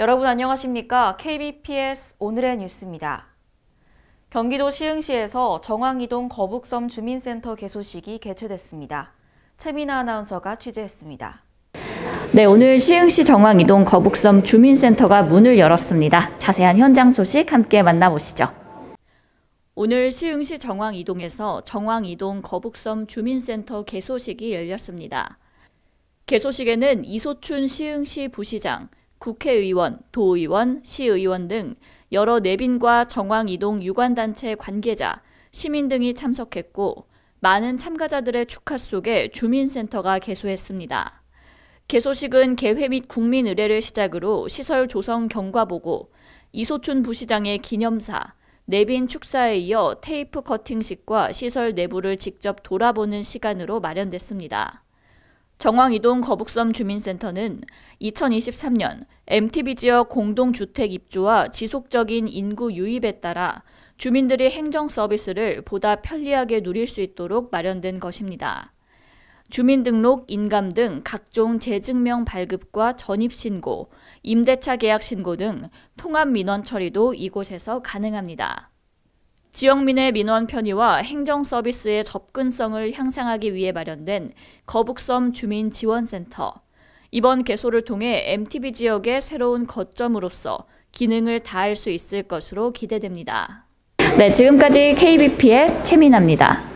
여러분 안녕하십니까? KBPS 오늘의 뉴스입니다. 경기도 시흥시에서 정왕이동 거북섬 주민센터 개소식이 개최됐습니다. 채민아 아나운서가 취재했습니다. 네, 오늘 시흥시 정왕이동 거북섬 주민센터가 문을 열었습니다. 자세한 현장 소식 함께 만나보시죠. 오늘 시흥시 정왕이동에서 정왕이동 거북섬 주민센터 개소식이 열렸습니다. 개소식에는 이소춘 시흥시 부시장, 국회의원, 도의원, 시의원 등 여러 내빈과 정황이동 유관단체 관계자, 시민 등이 참석했고 많은 참가자들의 축하 속에 주민센터가 개소했습니다. 개소식은 개회 및 국민 의례를 시작으로 시설 조성 경과보고, 이소춘 부시장의 기념사, 내빈 축사에 이어 테이프 커팅식과 시설 내부를 직접 돌아보는 시간으로 마련됐습니다. 정황이동 거북섬 주민센터는 2023년 MTB 지역 공동주택 입주와 지속적인 인구 유입에 따라 주민들이 행정 서비스를 보다 편리하게 누릴 수 있도록 마련된 것입니다. 주민등록, 인감 등 각종 재증명 발급과 전입신고, 임대차 계약 신고 등 통합 민원 처리도 이곳에서 가능합니다. 지역민의 민원 편의와 행정 서비스의 접근성을 향상하기 위해 마련된 거북섬 주민 지원센터. 이번 개소를 통해 MTB 지역의 새로운 거점으로서 기능을 다할 수 있을 것으로 기대됩니다. 네, 지금까지 KBPS 최민아입니다.